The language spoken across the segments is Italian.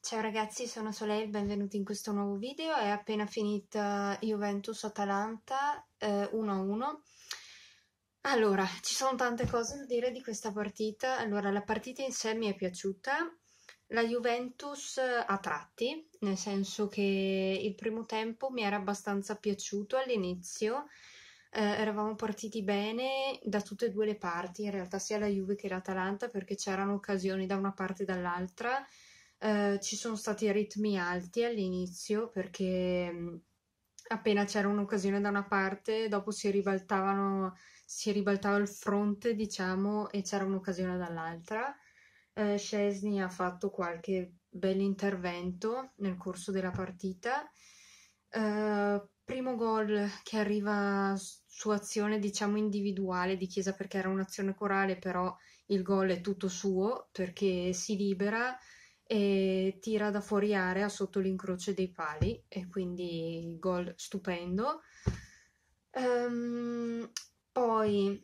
Ciao ragazzi, sono Soleil, benvenuti in questo nuovo video. È appena finita Juventus-Atalanta eh, 1-1. Allora, ci sono tante cose da dire di questa partita. Allora, la partita in sé mi è piaciuta. La Juventus eh, a tratti, nel senso che il primo tempo mi era abbastanza piaciuto all'inizio. Eh, eravamo partiti bene da tutte e due le parti, in realtà sia la Juve che l'Atalanta, perché c'erano occasioni da una parte e dall'altra eh, ci sono stati ritmi alti all'inizio perché mm, appena c'era un'occasione da una parte, dopo si ribaltavano, si ribaltava il fronte, diciamo, e c'era un'occasione dall'altra. Eh, Scesni ha fatto qualche bel intervento nel corso della partita. Eh, primo gol che arriva su azione, diciamo, individuale di Chiesa perché era un'azione corale, però il gol è tutto suo perché si libera e tira da fuori area sotto l'incrocio dei pali e quindi gol stupendo. Um, poi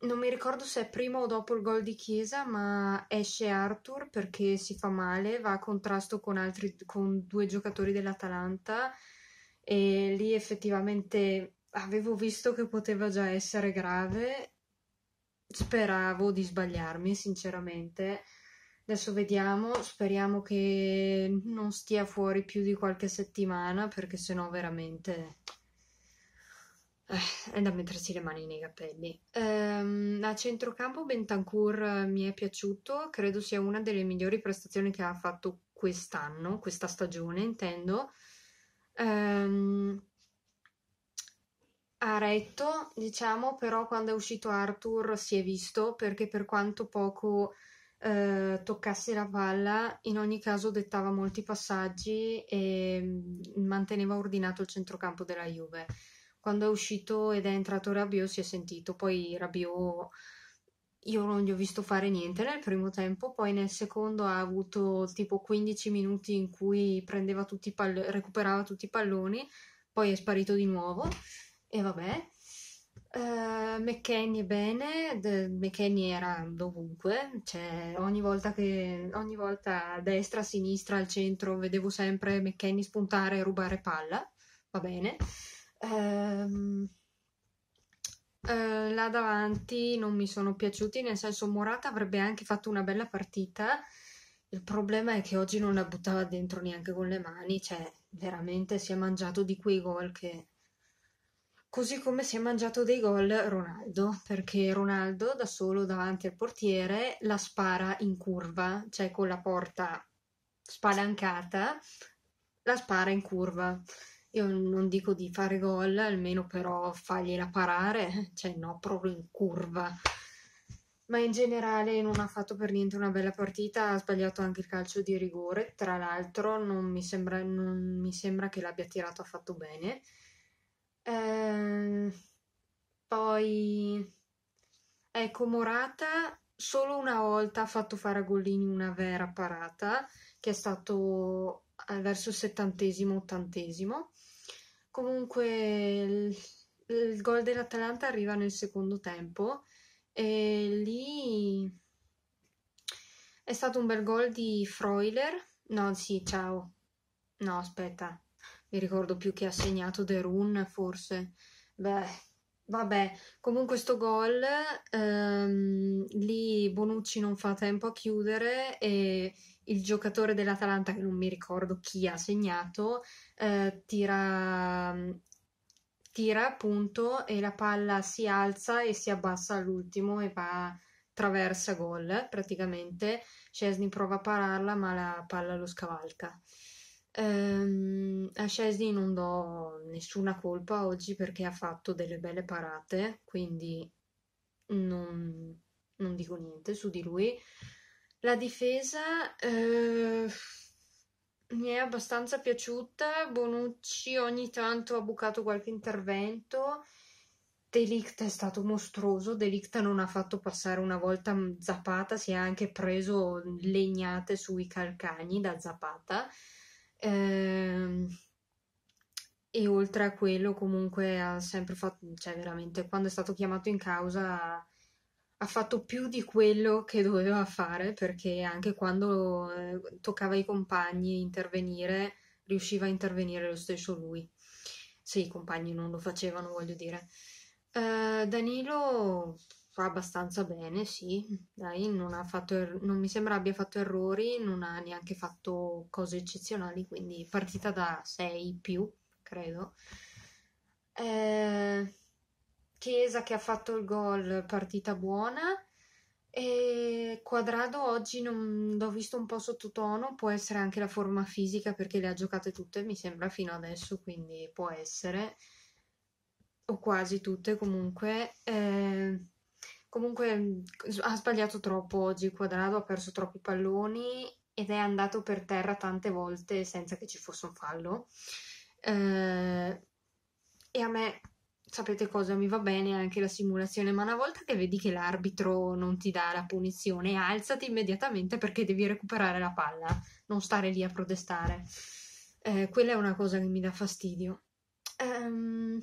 non mi ricordo se è prima o dopo il gol di Chiesa, ma esce Arthur perché si fa male, va a contrasto con, altri, con due giocatori dell'Atalanta e lì effettivamente avevo visto che poteva già essere grave. Speravo di sbagliarmi, sinceramente Adesso vediamo, speriamo che non stia fuori più di qualche settimana perché sennò veramente eh, è da mettersi le mani nei capelli. Ehm, a centrocampo Bentancur eh, mi è piaciuto, credo sia una delle migliori prestazioni che ha fatto quest'anno, questa stagione intendo. Ehm, ha retto, diciamo, però quando è uscito Arthur si è visto perché per quanto poco eh, toccasse la palla, in ogni caso dettava molti passaggi e mm, manteneva ordinato il centrocampo della Juve. Quando è uscito ed è entrato Rabiot si è sentito, poi Rabiot io non gli ho visto fare niente nel primo tempo, poi nel secondo ha avuto tipo 15 minuti in cui prendeva tutti i pall- recuperava tutti i palloni, poi è sparito di nuovo e vabbè, Uh, ehm, McKenny bene, De, McKenny era dovunque, cioè, ogni, volta che, ogni volta a destra, a sinistra, al centro vedevo sempre McKenny spuntare e rubare palla, va bene. Uh, uh, là davanti non mi sono piaciuti, nel senso Morata avrebbe anche fatto una bella partita, il problema è che oggi non la buttava dentro neanche con le mani, cioè veramente si è mangiato di quei gol che Così come si è mangiato dei gol Ronaldo, perché Ronaldo da solo davanti al portiere la spara in curva, cioè con la porta spalancata, la spara in curva. Io non dico di fare gol, almeno però fargliela parare, cioè no, proprio in curva. Ma in generale non ha fatto per niente una bella partita, ha sbagliato anche il calcio di rigore, tra l'altro non mi sembra, non mi sembra che l'abbia tirato affatto bene. Ehm, poi ecco Morata solo una volta ha fatto fare a Gollini una vera parata che è stato eh, verso il settantesimo ottantesimo comunque il, il gol dell'Atalanta arriva nel secondo tempo e lì è stato un bel gol di Freuler no sì ciao no aspetta mi ricordo più che ha segnato Derun forse. Beh, vabbè, comunque sto gol ehm, lì Bonucci non fa tempo a chiudere e il giocatore dell'Atalanta che non mi ricordo chi ha segnato eh, tira tira appunto e la palla si alza e si abbassa all'ultimo e va traversa gol praticamente. Cesny prova a pararla ma la palla lo scavalca. Um, a Scesi non do nessuna colpa oggi perché ha fatto delle belle parate, quindi non, non dico niente su di lui. La difesa eh, mi è abbastanza piaciuta. Bonucci ogni tanto ha bucato qualche intervento. Delict è stato mostruoso. Delict non ha fatto passare una volta Zapata, si è anche preso legnate sui calcagni da Zapata. Ehm, e oltre a quello comunque ha sempre fatto, cioè veramente quando è stato chiamato in causa ha fatto più di quello che doveva fare perché anche quando eh, toccava ai compagni intervenire riusciva a intervenire lo stesso lui se i compagni non lo facevano voglio dire eh, Danilo fa abbastanza bene, sì, dai, non, ha fatto er- non mi sembra abbia fatto errori, non ha neanche fatto cose eccezionali, quindi partita da 6 più, credo. Eh, Chiesa che ha fatto il gol, partita buona. E Quadrado oggi non, l'ho visto un po' sottotono, può essere anche la forma fisica perché le ha giocate tutte, mi sembra, fino adesso, quindi può essere, o quasi tutte comunque. Eh, Comunque mm, ha sbagliato troppo oggi il quadrato, ha perso troppi palloni ed è andato per terra tante volte senza che ci fosse un fallo. Eh, e a me, sapete cosa, mi va bene anche la simulazione, ma una volta che vedi che l'arbitro non ti dà la punizione, alzati immediatamente perché devi recuperare la palla, non stare lì a protestare. Eh, quella è una cosa che mi dà fastidio. Um,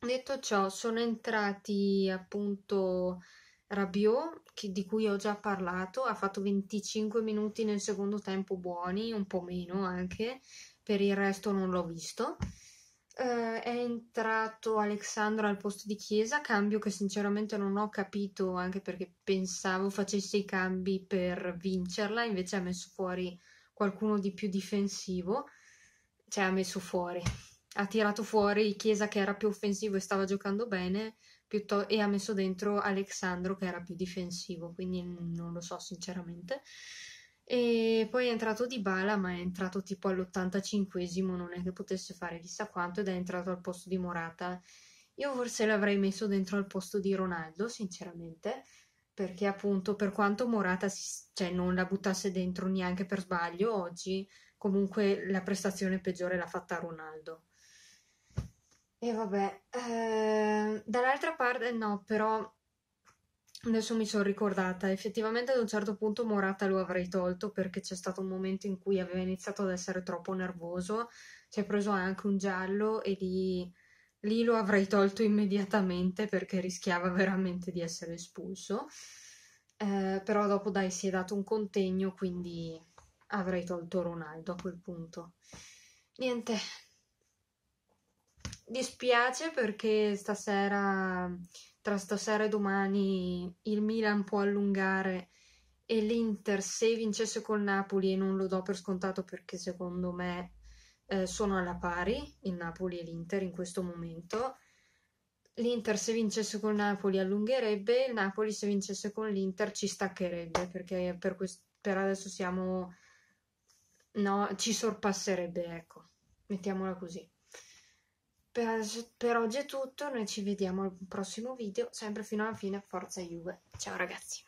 Detto ciò, sono entrati appunto Rabiot, che, di cui ho già parlato, ha fatto 25 minuti nel secondo tempo buoni, un po' meno anche, per il resto non l'ho visto. Uh, è entrato Alexandro al posto di Chiesa, cambio che sinceramente non ho capito, anche perché pensavo facesse i cambi per vincerla, invece ha messo fuori qualcuno di più difensivo, cioè ha messo fuori, ha tirato fuori Chiesa che era più offensivo e stava giocando bene piuttosto, e ha messo dentro Alexandro che era più difensivo, quindi non lo so sinceramente. E poi è entrato Di Bala, ma è entrato tipo all'85esimo, non è che potesse fare chissà quanto, ed è entrato al posto di Morata. Io forse l'avrei messo dentro al posto di Ronaldo, sinceramente, perché appunto per quanto Morata si, cioè, non la buttasse dentro neanche per sbaglio oggi, comunque la prestazione peggiore l'ha fatta Ronaldo. E vabbè, eh, dall'altra parte no, però adesso mi sono ricordata, effettivamente ad un certo punto Morata lo avrei tolto perché c'è stato un momento in cui aveva iniziato ad essere troppo nervoso, si è preso anche un giallo e lì, lì lo avrei tolto immediatamente perché rischiava veramente di essere espulso. Eh, però dopo dai si è dato un contegno, quindi avrei tolto Ronaldo a quel punto. Niente, dispiace perché stasera, tra stasera e domani, il Milan può allungare e l'Inter, se vincesse col Napoli, e non lo do per scontato perché secondo me eh, sono alla pari il Napoli e l'Inter in questo momento. L'Inter se vincesse col Napoli allungherebbe, il Napoli se vincesse con l'Inter ci staccherebbe perché per, quest- per adesso siamo... no, ci sorpasserebbe, ecco, mettiamola così per, per oggi è tutto, noi ci vediamo al prossimo video, sempre fino alla fine, forza Juve, ciao ragazzi!